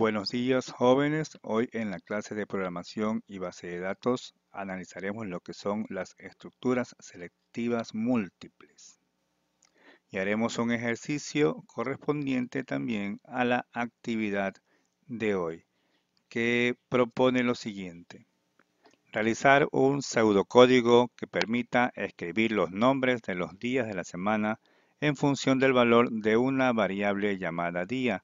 Buenos días jóvenes, hoy en la clase de programación y base de datos analizaremos lo que son las estructuras selectivas múltiples y haremos un ejercicio correspondiente también a la actividad de hoy que propone lo siguiente. Realizar un pseudocódigo que permita escribir los nombres de los días de la semana en función del valor de una variable llamada día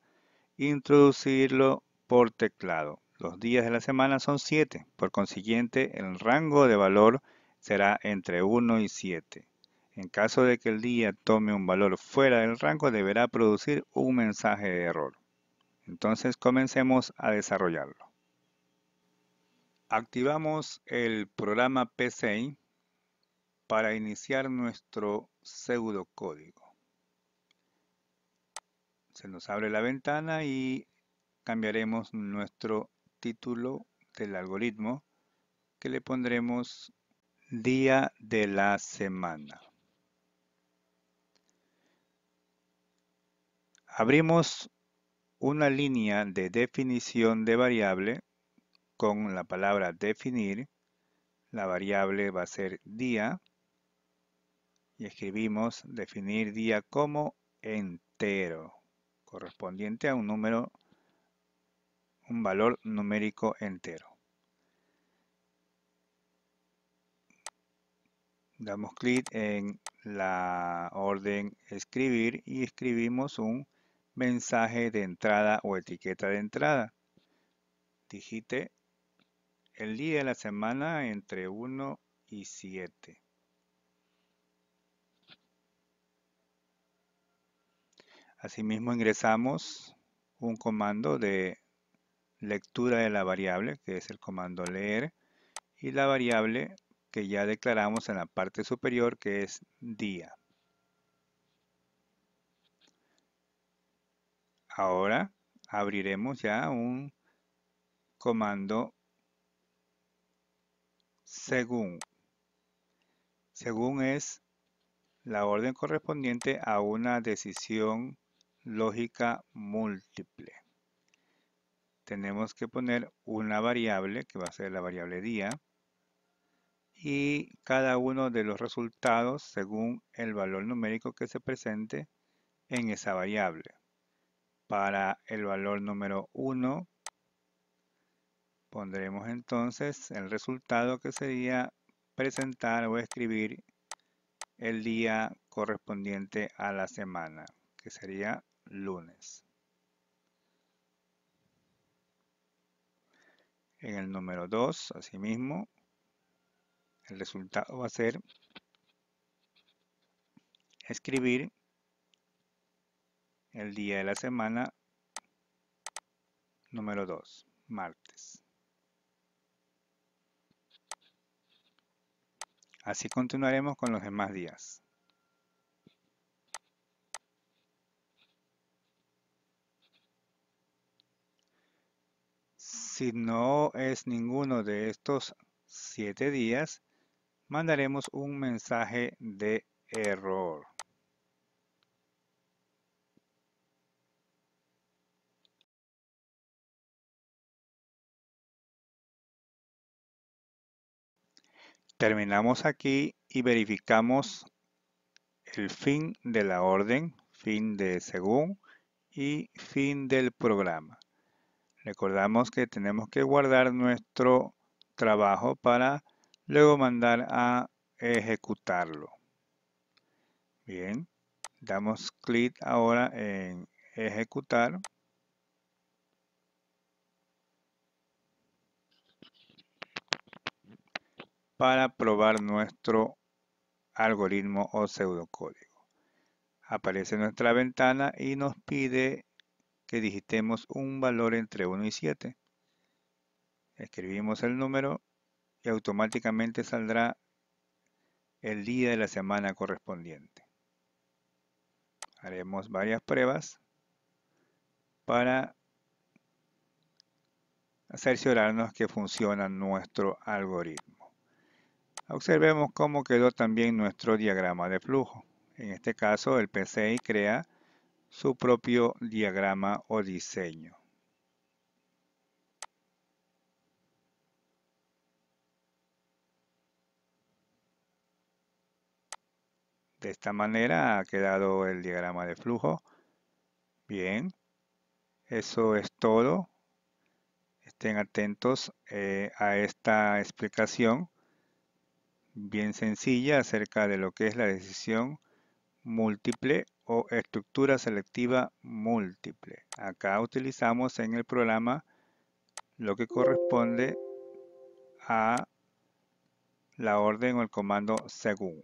introducirlo por teclado. Los días de la semana son 7, por consiguiente el rango de valor será entre 1 y 7. En caso de que el día tome un valor fuera del rango, deberá producir un mensaje de error. Entonces comencemos a desarrollarlo. Activamos el programa PCI para iniciar nuestro pseudocódigo se nos abre la ventana y cambiaremos nuestro título del algoritmo que le pondremos día de la semana. Abrimos una línea de definición de variable con la palabra definir. La variable va a ser día y escribimos definir día como entero correspondiente a un número, un valor numérico entero. Damos clic en la orden escribir y escribimos un mensaje de entrada o etiqueta de entrada. Digite el día de la semana entre 1 y 7. Asimismo ingresamos un comando de lectura de la variable, que es el comando leer, y la variable que ya declaramos en la parte superior, que es día. Ahora abriremos ya un comando según. Según es la orden correspondiente a una decisión lógica múltiple. Tenemos que poner una variable, que va a ser la variable día, y cada uno de los resultados según el valor numérico que se presente en esa variable. Para el valor número 1, pondremos entonces el resultado que sería presentar o escribir el día correspondiente a la semana, que sería lunes. En el número 2, asimismo, el resultado va a ser escribir el día de la semana número 2, martes. Así continuaremos con los demás días. Si no es ninguno de estos siete días, mandaremos un mensaje de error. Terminamos aquí y verificamos el fin de la orden, fin de según y fin del programa. Recordamos que tenemos que guardar nuestro trabajo para luego mandar a ejecutarlo. Bien, damos clic ahora en ejecutar. para probar nuestro algoritmo o pseudocódigo. Aparece nuestra ventana y nos pide digitemos un valor entre 1 y 7. Escribimos el número y automáticamente saldrá el día de la semana correspondiente. Haremos varias pruebas para cerciorarnos que funciona nuestro algoritmo. Observemos cómo quedó también nuestro diagrama de flujo. En este caso, el PCI crea su propio diagrama o diseño. De esta manera ha quedado el diagrama de flujo. Bien, eso es todo. Estén atentos eh, a esta explicación bien sencilla acerca de lo que es la decisión múltiple o estructura selectiva múltiple. Acá utilizamos en el programa lo que corresponde a la orden o el comando según.